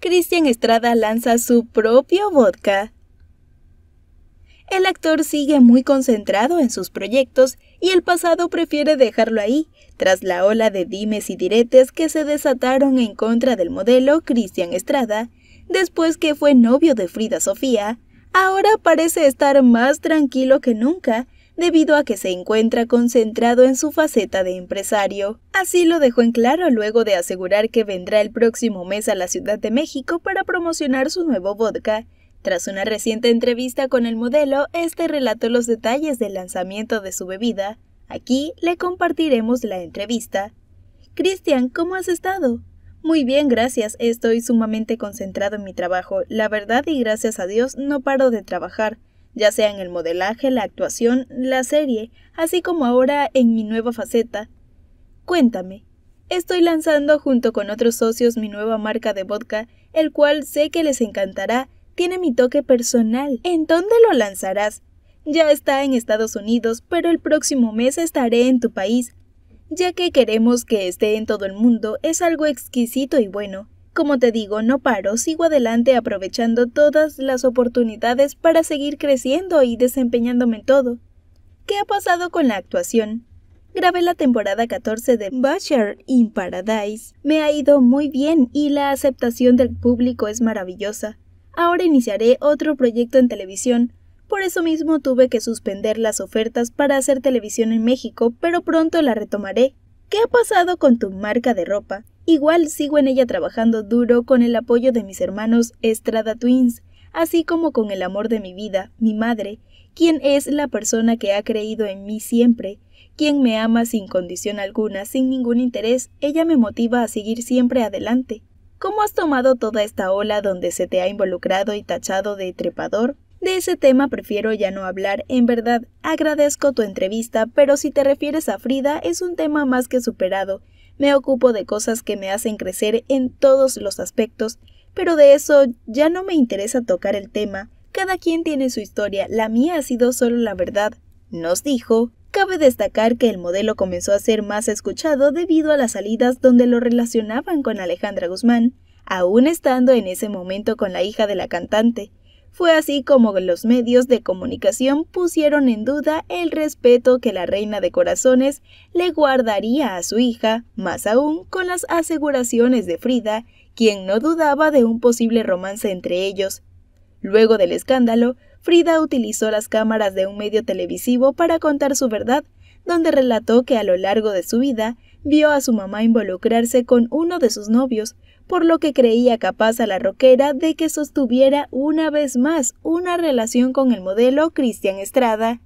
Cristian Estrada lanza su propio vodka. El actor sigue muy concentrado en sus proyectos y el pasado prefiere dejarlo ahí, tras la ola de dimes y diretes que se desataron en contra del modelo Cristian Estrada, después que fue novio de Frida Sofía, ahora parece estar más tranquilo que nunca debido a que se encuentra concentrado en su faceta de empresario. Así lo dejó en claro luego de asegurar que vendrá el próximo mes a la Ciudad de México para promocionar su nuevo vodka. Tras una reciente entrevista con el modelo, este relató los detalles del lanzamiento de su bebida. Aquí le compartiremos la entrevista. Cristian, ¿cómo has estado? Muy bien, gracias. Estoy sumamente concentrado en mi trabajo. La verdad y gracias a Dios no paro de trabajar ya sea en el modelaje, la actuación, la serie, así como ahora en mi nueva faceta. Cuéntame, estoy lanzando junto con otros socios mi nueva marca de vodka, el cual sé que les encantará, tiene mi toque personal. ¿En dónde lo lanzarás? Ya está en Estados Unidos, pero el próximo mes estaré en tu país, ya que queremos que esté en todo el mundo, es algo exquisito y bueno como te digo, no paro, sigo adelante aprovechando todas las oportunidades para seguir creciendo y desempeñándome en todo. ¿Qué ha pasado con la actuación? Grabé la temporada 14 de Butcher in Paradise. Me ha ido muy bien y la aceptación del público es maravillosa. Ahora iniciaré otro proyecto en televisión. Por eso mismo tuve que suspender las ofertas para hacer televisión en México, pero pronto la retomaré. ¿Qué ha pasado con tu marca de ropa? Igual sigo en ella trabajando duro con el apoyo de mis hermanos Estrada Twins, así como con el amor de mi vida, mi madre, quien es la persona que ha creído en mí siempre, quien me ama sin condición alguna, sin ningún interés, ella me motiva a seguir siempre adelante. ¿Cómo has tomado toda esta ola donde se te ha involucrado y tachado de trepador? De ese tema prefiero ya no hablar, en verdad agradezco tu entrevista, pero si te refieres a Frida es un tema más que superado, me ocupo de cosas que me hacen crecer en todos los aspectos, pero de eso ya no me interesa tocar el tema. Cada quien tiene su historia, la mía ha sido solo la verdad. Nos dijo, cabe destacar que el modelo comenzó a ser más escuchado debido a las salidas donde lo relacionaban con Alejandra Guzmán, aún estando en ese momento con la hija de la cantante. Fue así como los medios de comunicación pusieron en duda el respeto que la reina de corazones le guardaría a su hija, más aún con las aseguraciones de Frida, quien no dudaba de un posible romance entre ellos. Luego del escándalo, Frida utilizó las cámaras de un medio televisivo para contar su verdad, donde relató que a lo largo de su vida vio a su mamá involucrarse con uno de sus novios, por lo que creía capaz a la roquera de que sostuviera una vez más una relación con el modelo Cristian Estrada.